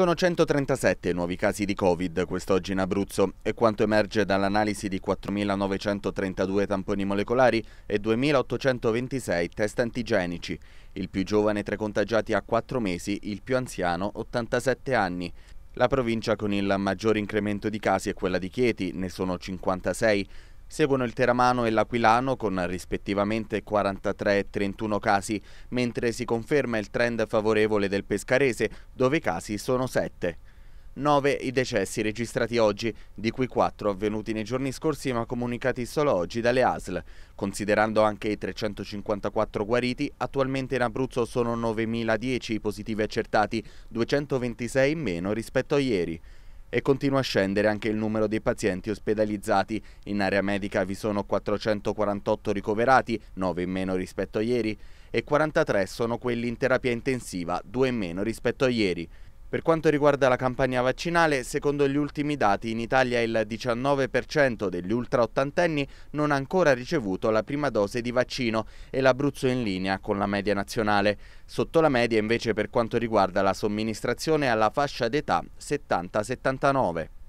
Sono 137 nuovi casi di Covid quest'oggi in Abruzzo e quanto emerge dall'analisi di 4.932 tamponi molecolari e 2.826 test antigenici. Il più giovane tra i contagiati ha 4 mesi, il più anziano 87 anni. La provincia con il maggior incremento di casi è quella di Chieti, ne sono 56. Seguono il Teramano e l'Aquilano con rispettivamente 43 e 31 casi, mentre si conferma il trend favorevole del Pescarese, dove i casi sono 7. 9 i decessi registrati oggi, di cui 4 avvenuti nei giorni scorsi ma comunicati solo oggi dalle ASL. Considerando anche i 354 guariti, attualmente in Abruzzo sono 9.010 i positivi accertati, 226 in meno rispetto a ieri e continua a scendere anche il numero dei pazienti ospedalizzati. In area medica vi sono 448 ricoverati, 9 in meno rispetto a ieri, e 43 sono quelli in terapia intensiva, 2 in meno rispetto a ieri. Per quanto riguarda la campagna vaccinale, secondo gli ultimi dati in Italia il 19% degli ultraottantenni non ha ancora ricevuto la prima dose di vaccino e l'Abruzzo in linea con la media nazionale. Sotto la media invece per quanto riguarda la somministrazione alla fascia d'età 70-79.